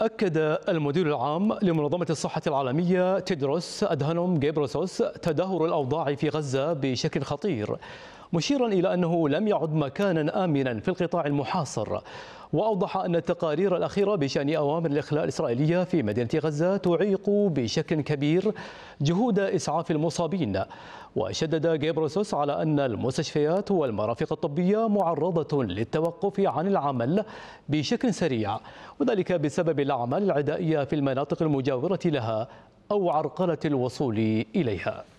أكد المدير العام لمنظمة الصحة العالمية تيدروس أدهانوم جيبروسوس تدهور الأوضاع في غزة بشكل خطير مشيرا إلى أنه لم يعد مكانا آمنا في القطاع المحاصر وأوضح أن التقارير الأخيرة بشأن أوامر الإخلاء الإسرائيلية في مدينة غزة تعيق بشكل كبير جهود إسعاف المصابين وشدد جيبروسوس على أن المستشفيات والمرافق الطبية معرضة للتوقف عن العمل بشكل سريع وذلك بسبب الأعمال العدائية في المناطق المجاورة لها أو عرقلة الوصول إليها